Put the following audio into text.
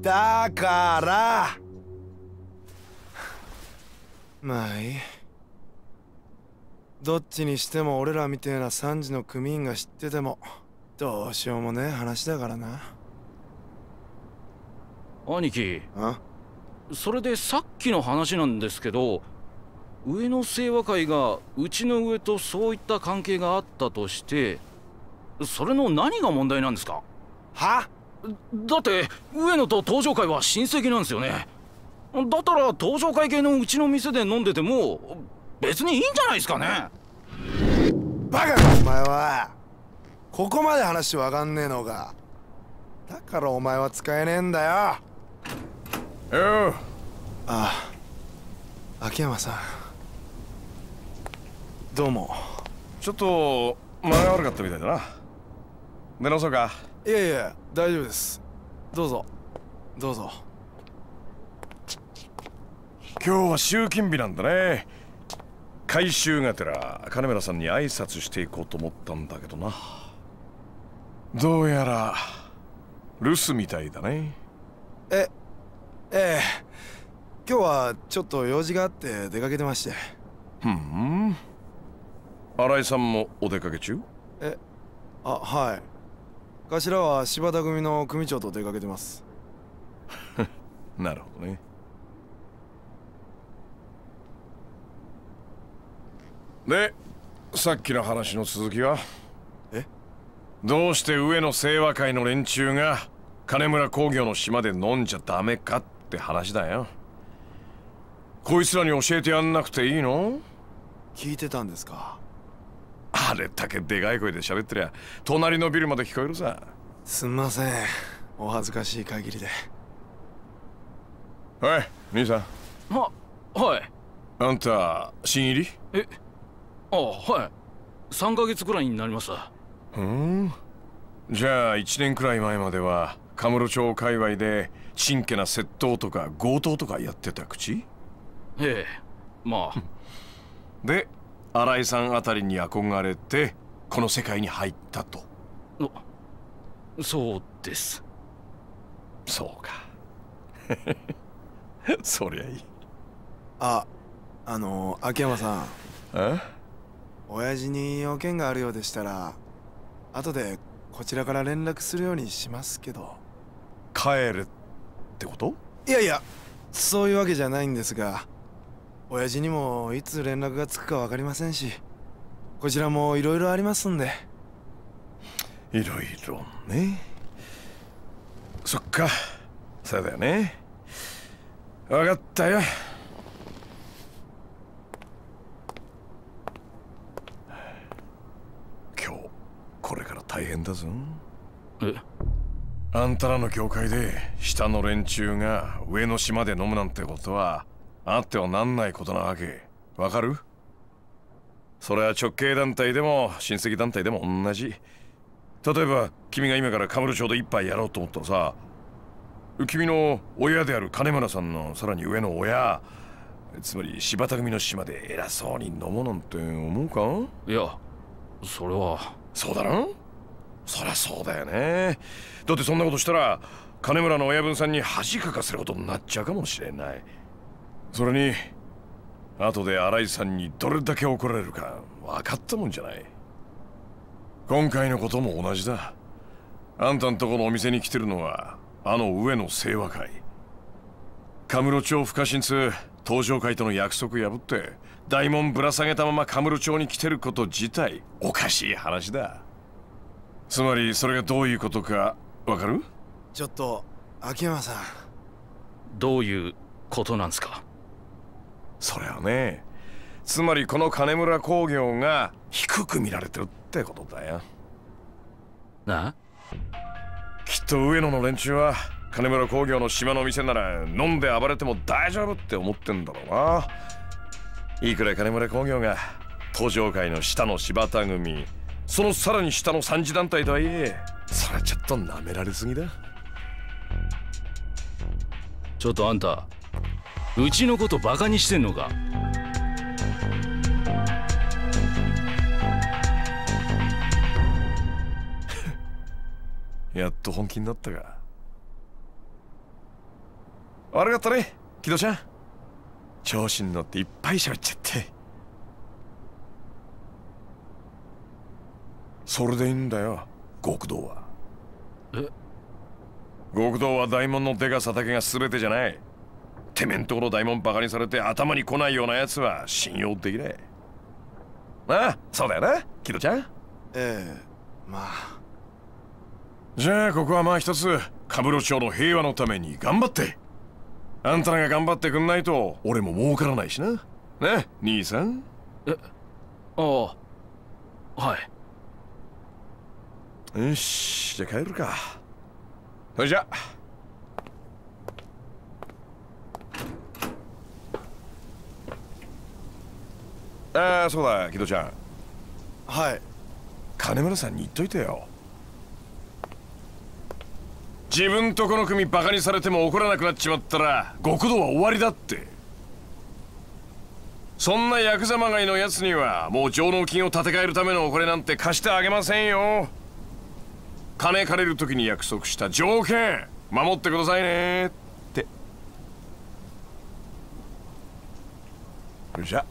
だからまあいいどっちにしても俺らみてえな3時の組員が知っててもどうしようもねえ話だからな兄貴それでさっきの話なんですけど上の清和会がうちの上とそういった関係があったとしてそれの何が問題なんですかはだって上野と東場会は親戚なんですよねだったら東場会系のうちの店で飲んでても別にいいんじゃないですかねバカかお前はここまで話わかんねえのかだからお前は使えねえんだよああ秋山さんどうもちょっと前が悪かったみたいだな出のそうかいやいや大丈夫ですどうぞどうぞ今日は集金日なんだね回収がてら金村さんに挨拶していこうと思ったんだけどなどうやら留守みたいだねえええ今日はちょっと用事があって出かけてましてふん新井さんもお出かけ中えあはい頭は柴田組の組長と出かけてます なるほどねでさっきの話の続きはえどうして上の清和会の連中が金村工業の島で飲んじゃダメかって話だよこいつらに教えてやんなくていいの聞いてたんですかあれだけでかい声で喋ってりゃ隣のビルまで聞こえるさすんませんお恥ずかしい限りでおい兄さんははいあんた新入りえあはい3ヶ月くらいになりましたうんじゃあ1年くらい前まではカムロ町界隈で真剣な窃盗とか強盗とかやってた口ええまあで新井さんあたりに憧れてこの世界に入ったとそうですそうか そりゃいいああの秋山さんえ親父に用件があるようでしたら後でこちらから連絡するようにしますけど帰るってこといやいやそういうわけじゃないんですが親父にもいつ連絡がつくか分かりませんしこちらもいろいろありますんでいろいろねそっかそうだよね分かったよ今日これから大変だぞえあんたらの教会で下の連中が上の島で飲むなんてことはあってはなんないことなわけわかるそれは直系団体でも親戚団体でも同じ例えば君が今からカムル町で一杯やろうと思ったらさ君の親である金村さんのさらに上の親つまり柴田組の島で偉そうに飲もうなんて思うかいやそれはそうだろそりゃそうだよねだってそんなことしたら金村の親分さんに恥かかせることになっちゃうかもしれないそれに後で新井さんにどれだけ怒られるか分かったもんじゃない今回のことも同じだあんたんとこのお店に来てるのはあの上野清和会カムロ町不可侵通東場会との約束破って大門ぶら下げたままカムロ町に来てること自体おかしい話だつまりそれがどういうことかわかるちょっと秋山さんどういうことなんすかそれはねつまりこの金村工業が低く見られてるってことだよなきっと上野の連中は金村工業の島の店なら飲んで暴れても大丈夫って思ってんだろうないくら金村工業が東上界の下の柴田組そのさらに下の三次団体とはいえそれちょっとなめられすぎだちょっとあんたうちのことバカにしてんのか やっと本気になったか悪かったね木戸ちゃん調子に乗っていっぱい喋っちゃってそれでいいんだよ極道はえ極道は大門のデカさだけが全てじゃないてめんとこの大門バカにされて頭に来ないようなやつは信用できないああそうだよなキドちゃんええまあじゃあここはまあ一つカブロ町の平和のために頑張ってあんたらが頑張ってくんないと俺も儲からないしなね兄さんえああはいよしじゃあ帰るかそれじゃあああそうだ木戸ちゃんはい金村さんに言っといてよ自分とこの組バカにされても怒らなくなっちまったら極道は終わりだってそんなヤクザまがいのやつにはもう上納金を立て替えるためのお金なんて貸してあげませんよ金借りる時に約束した条件守ってくださいねってよっしゃ